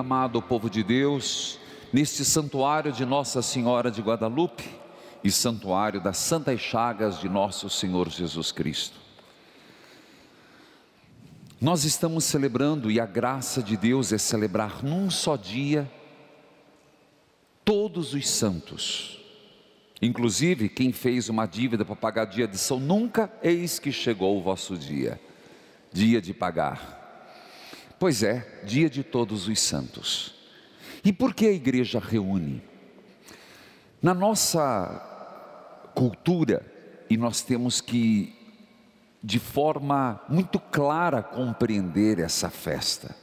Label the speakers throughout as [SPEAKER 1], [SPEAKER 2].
[SPEAKER 1] amado povo de Deus, neste santuário de Nossa Senhora de Guadalupe e santuário das Santas Chagas de Nosso Senhor Jesus Cristo. Nós estamos celebrando, e a graça de Deus é celebrar num só dia todos os santos. Inclusive, quem fez uma dívida para pagar dia de São, nunca eis que chegou o vosso dia, dia de pagar. Pois é, dia de todos os santos. E por que a igreja reúne? Na nossa cultura, e nós temos que, de forma muito clara, compreender essa festa.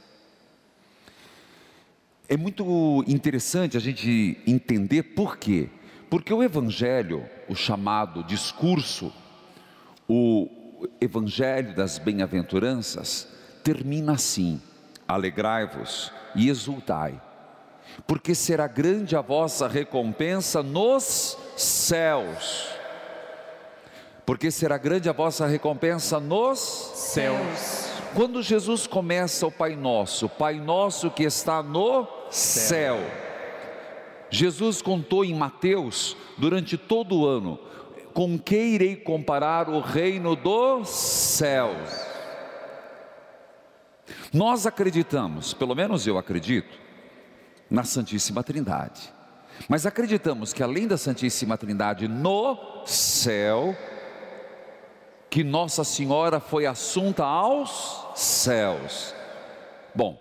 [SPEAKER 1] É muito interessante a gente entender por quê. Porque o Evangelho, o chamado discurso, o Evangelho das bem-aventuranças, termina assim: alegrai-vos e exultai, porque será grande a vossa recompensa nos céus. Porque será grande a vossa recompensa nos céus. Quando Jesus começa o Pai Nosso, Pai Nosso que está no céu. céu. Jesus contou em Mateus, durante todo o ano, com que irei comparar o reino dos céus nós acreditamos, pelo menos eu acredito, na Santíssima Trindade. Mas acreditamos que além da Santíssima Trindade no céu, que Nossa Senhora foi assunta aos céus. Bom,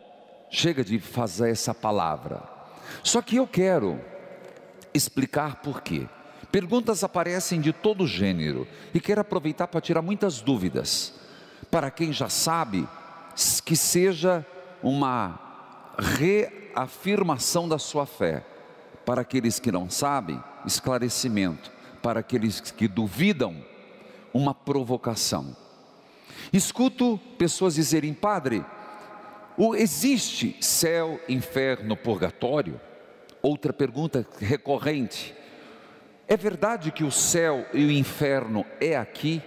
[SPEAKER 1] chega de fazer essa palavra. Só que eu quero explicar por quê. Perguntas aparecem de todo gênero e quero aproveitar para tirar muitas dúvidas. Para quem já sabe, que seja uma reafirmação da sua fé. Para aqueles que não sabem, esclarecimento. Para aqueles que duvidam, uma provocação. Escuto pessoas dizerem, padre, existe céu, inferno, purgatório? Outra pergunta recorrente. É verdade que o céu e o inferno é aqui?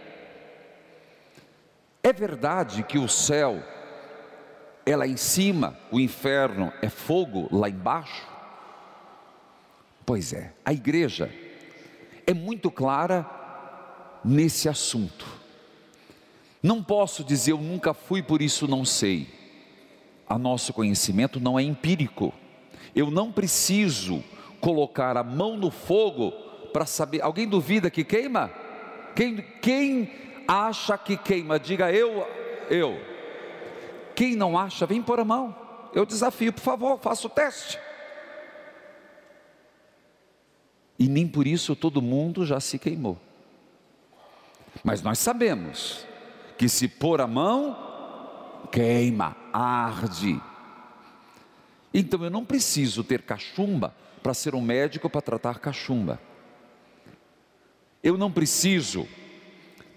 [SPEAKER 1] É verdade que o céu é lá em cima, o inferno é fogo lá embaixo? Pois é, a igreja é muito clara nesse assunto. Não posso dizer eu nunca fui, por isso não sei. A nosso conhecimento não é empírico. Eu não preciso colocar a mão no fogo para saber. Alguém duvida que queima? Quem, quem acha que queima? Diga eu, eu. Quem não acha, vem pôr a mão. Eu desafio, por favor, faça o teste. E nem por isso todo mundo já se queimou. Mas nós sabemos que se pôr a mão, queima, arde. Então eu não preciso ter cachumba para ser um médico para tratar cachumba. Eu não preciso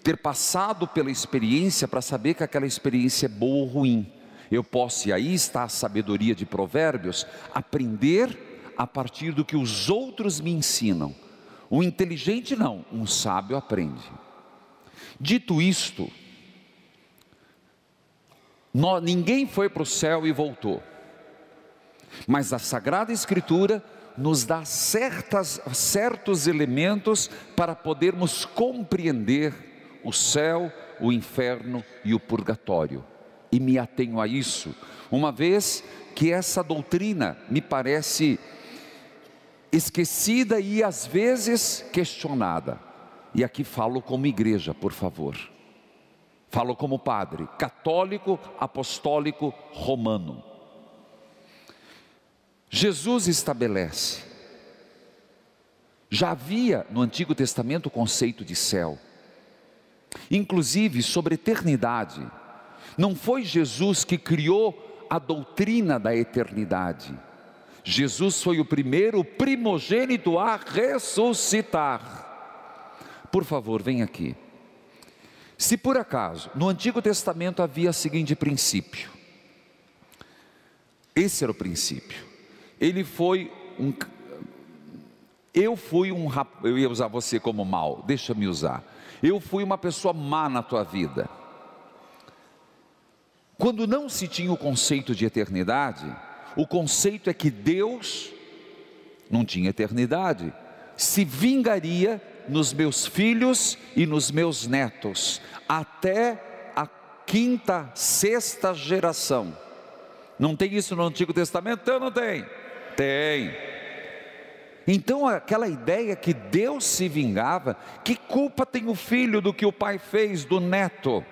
[SPEAKER 1] ter passado pela experiência para saber que aquela experiência é boa ou ruim. Eu posso, e aí está a sabedoria de Provérbios, aprender a partir do que os outros me ensinam. Um inteligente não, um sábio aprende. Dito isto, nós, ninguém foi para o céu e voltou, mas a Sagrada Escritura nos dá certas, certos elementos para podermos compreender o céu, o inferno e o purgatório. E me atenho a isso, uma vez que essa doutrina me parece esquecida e às vezes questionada. E aqui falo como igreja, por favor. Falo como padre, católico, apostólico, romano. Jesus estabelece. Já havia no Antigo Testamento o conceito de céu inclusive sobre eternidade. Não foi Jesus que criou a doutrina da eternidade. Jesus foi o primeiro primogênito a ressuscitar. Por favor, vem aqui. Se por acaso no Antigo Testamento havia o seguinte princípio, esse era o princípio. Ele foi um. Eu fui um. Eu ia usar você como mal, deixa-me usar. Eu fui uma pessoa má na tua vida. Quando não se tinha o conceito de eternidade, o conceito é que Deus não tinha eternidade, se vingaria nos meus filhos e nos meus netos, até a quinta, sexta geração. Não tem isso no Antigo Testamento? ou então não tem. Tem. Então, aquela ideia que Deus se vingava, que culpa tem o filho do que o pai fez do neto?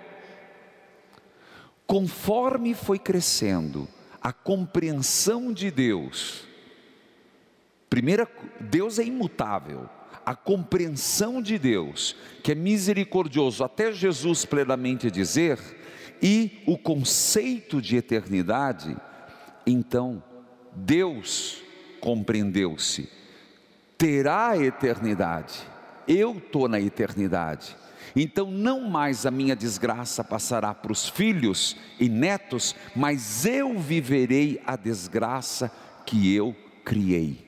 [SPEAKER 1] Conforme foi crescendo a compreensão de Deus, primeira, Deus é imutável, a compreensão de Deus, que é misericordioso, até Jesus plenamente dizer, e o conceito de eternidade, então Deus compreendeu-se terá a eternidade. Eu estou na eternidade. Então, não mais a minha desgraça passará para os filhos e netos, mas eu viverei a desgraça que eu criei.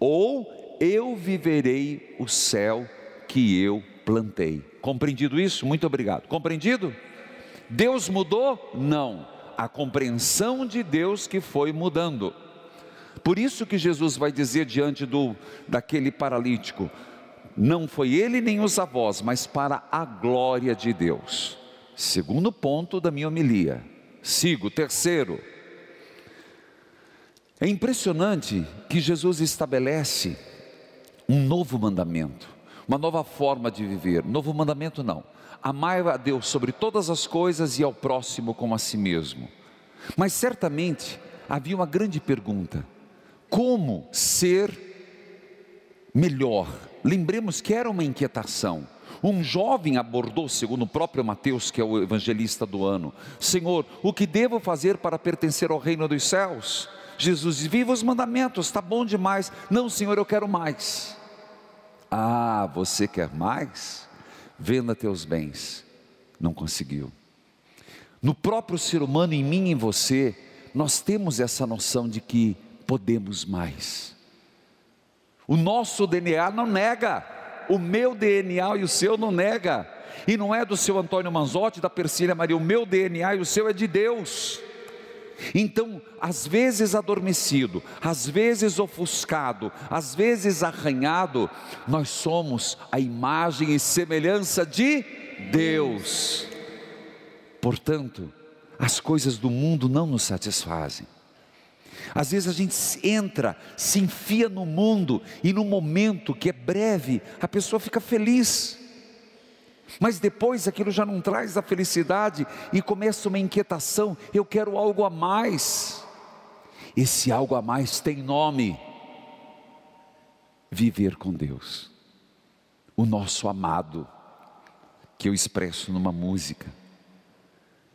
[SPEAKER 1] Ou eu viverei o céu que eu plantei. Compreendido isso? Muito obrigado. Compreendido? Deus mudou? Não. A compreensão de Deus que foi mudando. Por isso que Jesus vai dizer diante do daquele paralítico: não foi ele nem os avós, mas para a glória de Deus. Segundo ponto da minha homilia. Sigo, terceiro. É impressionante que Jesus estabelece um novo mandamento, uma nova forma de viver. Novo mandamento não. amai a Deus sobre todas as coisas e ao próximo como a si mesmo. Mas certamente havia uma grande pergunta: como ser melhor. Lembremos que era uma inquietação. Um jovem abordou, segundo o próprio Mateus, que é o evangelista do ano: Senhor, o que devo fazer para pertencer ao reino dos céus? Jesus disse: Viva os mandamentos, está bom demais. Não, Senhor, eu quero mais. Ah, você quer mais? Venda teus bens. Não conseguiu. No próprio ser humano, em mim e em você, nós temos essa noção de que podemos mais. O nosso DNA não nega, o meu DNA e o seu não nega, e não é do seu Antônio Manzotti, da Persília Maria, o meu DNA e o seu é de Deus. Então, às vezes adormecido, às vezes ofuscado, às vezes arranhado, nós somos a imagem e semelhança de Deus. Portanto, as coisas do mundo não nos satisfazem. Às vezes a gente entra, se enfia no mundo e no momento que é breve, a pessoa fica feliz. Mas depois aquilo já não traz a felicidade e começa uma inquietação, eu quero algo a mais. Esse algo a mais tem nome: viver com Deus. O nosso amado que eu expresso numa música.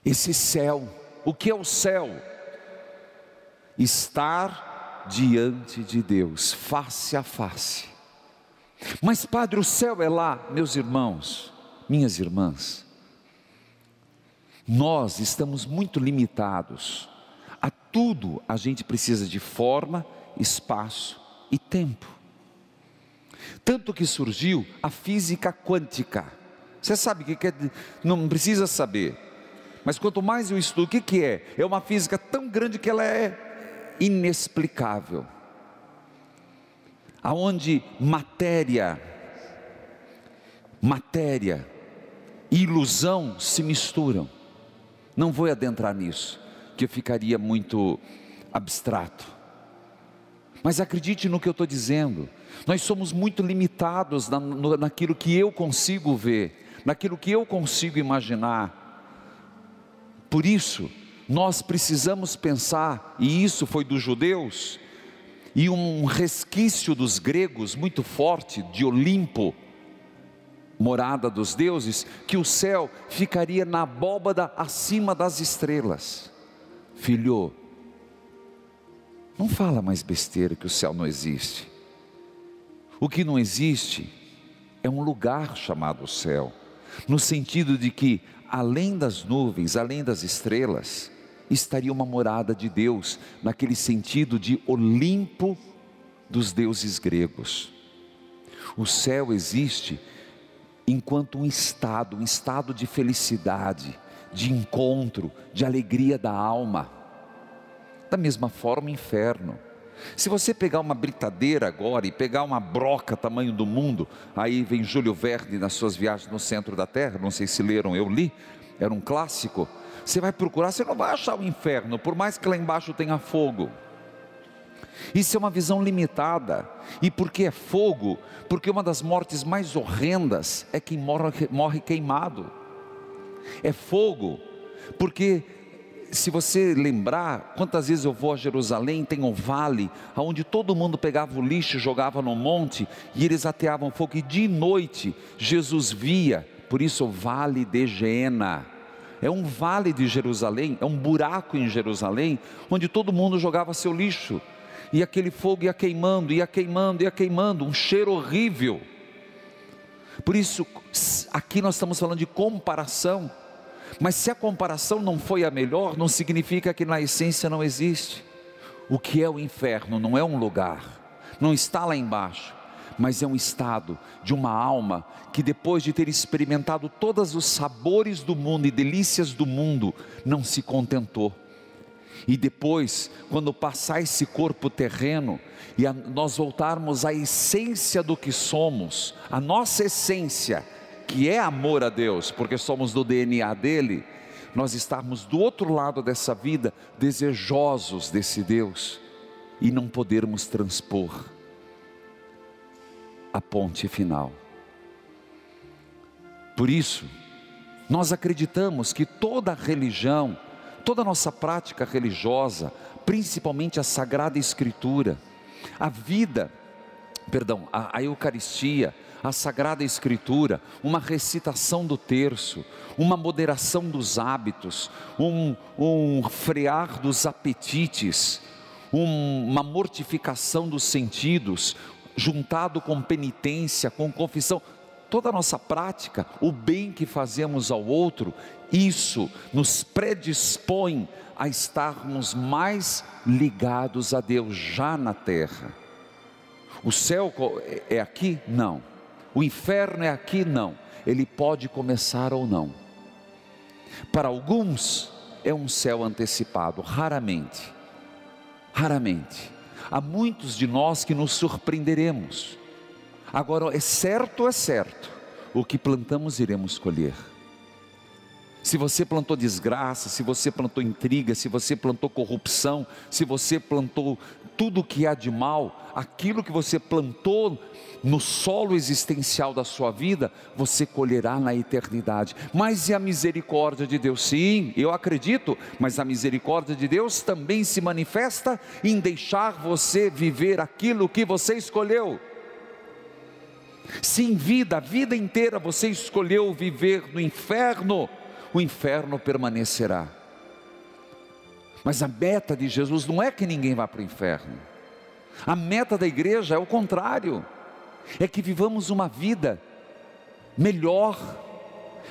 [SPEAKER 1] Esse céu, o que é o céu? estar diante de Deus, face a face. Mas, Padre, o céu é lá, meus irmãos, minhas irmãs. Nós estamos muito limitados. A tudo a gente precisa de forma, espaço e tempo. Tanto que surgiu a física quântica. Você sabe o que, é? Não precisa saber. Mas quanto mais eu estudo, o que é? É uma física tão grande que ela é inexplicável, aonde matéria, matéria e ilusão se misturam. Não vou adentrar nisso, que eu ficaria muito abstrato. Mas acredite no que eu estou dizendo. Nós somos muito limitados na, no, naquilo que eu consigo ver, naquilo que eu consigo imaginar. Por isso, nós precisamos pensar, e isso foi dos judeus, e um resquício dos gregos muito forte de Olimpo, morada dos deuses, que o céu ficaria na abóbada acima das estrelas. Filho, não fala mais besteira que o céu não existe. O que não existe é um lugar chamado céu, no sentido de que além das nuvens, além das estrelas, estaria uma morada de Deus, naquele sentido de Olimpo dos deuses gregos. O céu existe enquanto um estado, um estado de felicidade, de encontro, de alegria da alma. Da mesma forma, o inferno se você pegar uma britadeira agora e pegar uma broca tamanho do mundo, aí vem Júlio Verne nas suas viagens no centro da Terra, não sei se leram, eu li, era um clássico. Você vai procurar, você não vai achar o inferno, por mais que lá embaixo tenha fogo. Isso é uma visão limitada. E por que é fogo? Porque uma das mortes mais horrendas é quem morre, morre queimado. É fogo, porque se você lembrar, quantas vezes eu vou a Jerusalém, tem um vale, onde todo mundo pegava o lixo, jogava no monte, e eles ateavam fogo, e de noite Jesus via, por isso o vale de Gena. É um vale de Jerusalém, é um buraco em Jerusalém, onde todo mundo jogava seu lixo, e aquele fogo ia queimando, ia queimando, ia queimando, um cheiro horrível. Por isso, aqui nós estamos falando de comparação mas se a comparação não foi a melhor, não significa que na essência não existe. O que é o inferno não é um lugar, não está lá embaixo, mas é um estado de uma alma que depois de ter experimentado todos os sabores do mundo e delícias do mundo, não se contentou. E depois, quando passar esse corpo terreno e a, nós voltarmos à essência do que somos, a nossa essência, que é amor a Deus, porque somos do DNA dele, nós estarmos do outro lado dessa vida, desejosos desse Deus e não podermos transpor a ponte final. Por isso, nós acreditamos que toda religião, toda nossa prática religiosa, principalmente a Sagrada Escritura, a vida perdão, a, a Eucaristia, a Sagrada Escritura, uma recitação do terço, uma moderação dos hábitos, um, um frear dos apetites, um, uma mortificação dos sentidos, juntado com penitência, com confissão, toda a nossa prática, o bem que fazemos ao outro, isso nos predispõe a estarmos mais ligados a Deus já na terra. O céu é, é aqui? Não. O inferno é aqui? Não. Ele pode começar ou não. Para alguns é um céu antecipado, raramente. Raramente. Há muitos de nós que nos surpreenderemos. Agora, é certo, é certo. O que plantamos iremos colher. Se você plantou desgraça, se você plantou intriga, se você plantou corrupção, se você plantou tudo o que há de mal, aquilo que você plantou no solo existencial da sua vida, você colherá na eternidade. Mas e a misericórdia de Deus? Sim, eu acredito, mas a misericórdia de Deus também se manifesta em deixar você viver aquilo que você escolheu. Se em vida, a vida inteira você escolheu viver no inferno, o inferno permanecerá. Mas a meta de Jesus não é que ninguém vá para o inferno. A meta da igreja é o contrário. É que vivamos uma vida melhor.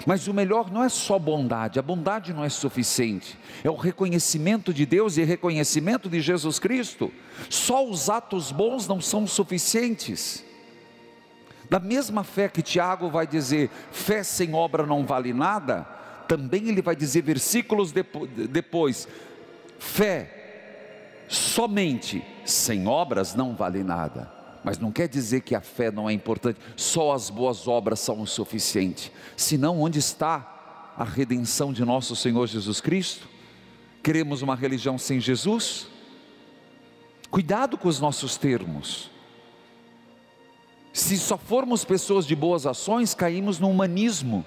[SPEAKER 1] Mas o melhor não é só bondade, a bondade não é suficiente, é o reconhecimento de Deus e reconhecimento de Jesus Cristo. Só os atos bons não são suficientes. Da mesma fé que Tiago vai dizer, fé sem obra não vale nada, também ele vai dizer versículos depois: fé somente sem obras não vale nada. Mas não quer dizer que a fé não é importante, só as boas obras são o suficiente. Senão, onde está a redenção de nosso Senhor Jesus Cristo? Queremos uma religião sem Jesus? Cuidado com os nossos termos. Se só formos pessoas de boas ações, caímos no humanismo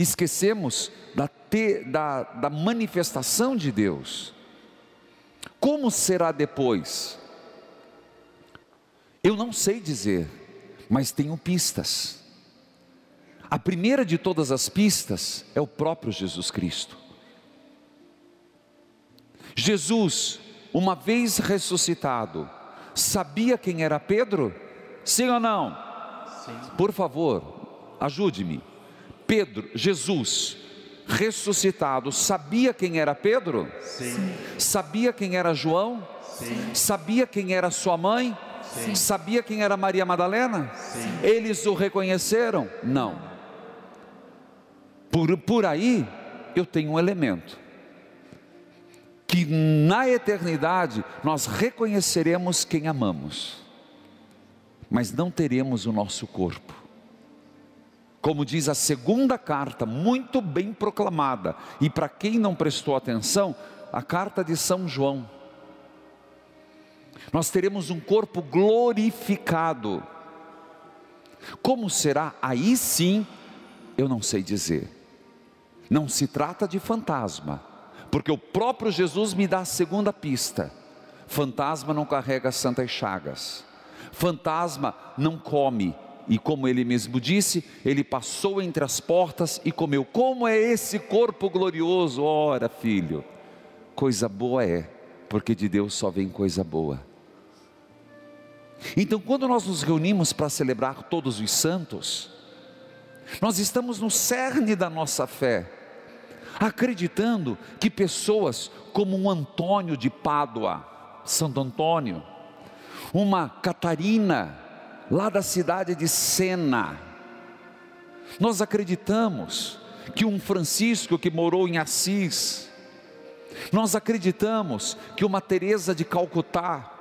[SPEAKER 1] e esquecemos da, te, da, da manifestação de Deus. Como será depois? Eu não sei dizer, mas tenho pistas. A primeira de todas as pistas é o próprio Jesus Cristo. Jesus, uma vez ressuscitado, sabia quem era Pedro? Sim ou não? Sim. Por favor, ajude-me. Pedro, Jesus, ressuscitado, sabia quem era Pedro? Sim. Sabia quem era João? Sim. Sabia quem era sua mãe? Sim. Sabia quem era Maria Madalena? Sim. Eles o reconheceram? Não. Por, por aí eu tenho um elemento que na eternidade nós reconheceremos quem amamos, mas não teremos o nosso corpo como diz a segunda carta, muito bem proclamada, e para quem não prestou atenção, a carta de São João. Nós teremos um corpo glorificado. Como será? Aí sim, eu não sei dizer. Não se trata de fantasma, porque o próprio Jesus me dá a segunda pista: fantasma não carrega santas chagas, fantasma não come, e, como ele mesmo disse, ele passou entre as portas e comeu. Como é esse corpo glorioso? Ora, filho, coisa boa é, porque de Deus só vem coisa boa. Então, quando nós nos reunimos para celebrar todos os santos, nós estamos no cerne da nossa fé, acreditando que pessoas como um Antônio de Pádua, Santo Antônio, uma Catarina, lá da cidade de Sena. Nós acreditamos que um Francisco que morou em Assis, nós acreditamos que uma Teresa de Calcutá,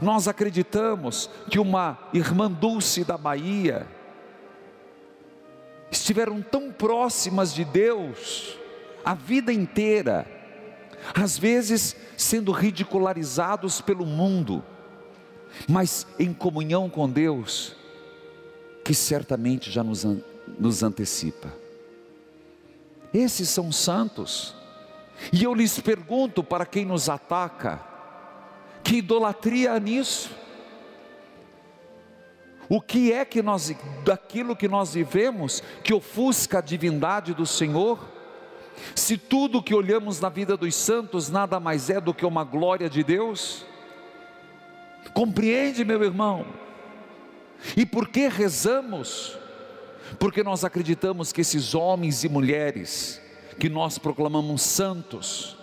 [SPEAKER 1] nós acreditamos que uma irmã Dulce da Bahia estiveram tão próximas de Deus a vida inteira, às vezes sendo ridicularizados pelo mundo, mas em comunhão com Deus, que certamente já nos, nos antecipa. Esses são santos, e eu lhes pergunto para quem nos ataca: que idolatria há nisso? O que é que nós, daquilo que nós vivemos, que ofusca a divindade do Senhor? Se tudo que olhamos na vida dos santos nada mais é do que uma glória de Deus? Compreende, meu irmão? E por que rezamos? Porque nós acreditamos que esses homens e mulheres que nós proclamamos santos,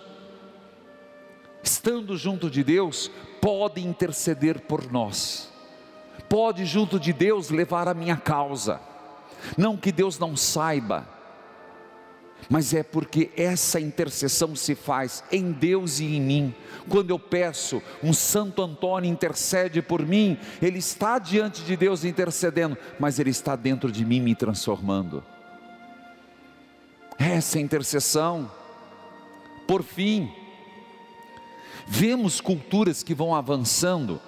[SPEAKER 1] estando junto de Deus, podem interceder por nós, pode junto de Deus levar a minha causa. Não que Deus não saiba, mas é porque essa intercessão se faz em Deus e em mim. Quando eu peço, um Santo Antônio intercede por mim, ele está diante de Deus intercedendo, mas ele está dentro de mim me transformando. Essa é intercessão, por fim, vemos culturas que vão avançando.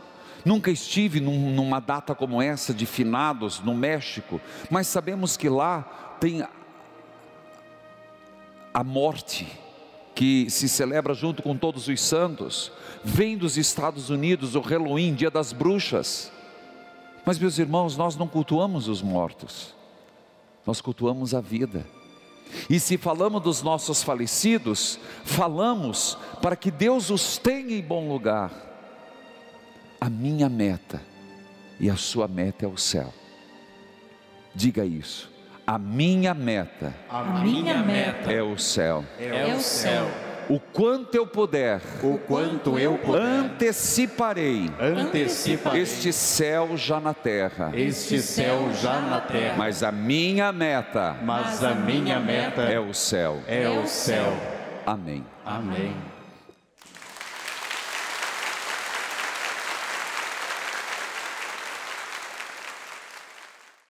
[SPEAKER 1] Nunca estive num, numa data como essa de finados no México, mas sabemos que lá tem a morte, que se celebra junto com todos os santos, vem dos Estados Unidos, o Halloween, dia das bruxas. Mas, meus irmãos, nós não cultuamos os mortos, nós cultuamos a vida. E se falamos dos nossos falecidos, falamos para que Deus os tenha em bom lugar. A minha meta e a sua meta é o céu. Diga isso. A minha meta, a minha meta é o céu. É, é o céu. O quanto eu puder, o quanto eu puder, anteciparei, anteciparei este céu já na terra, este céu já na terra. Mas a minha meta, mas a minha meta é o céu, é o é céu. Amém. Amém.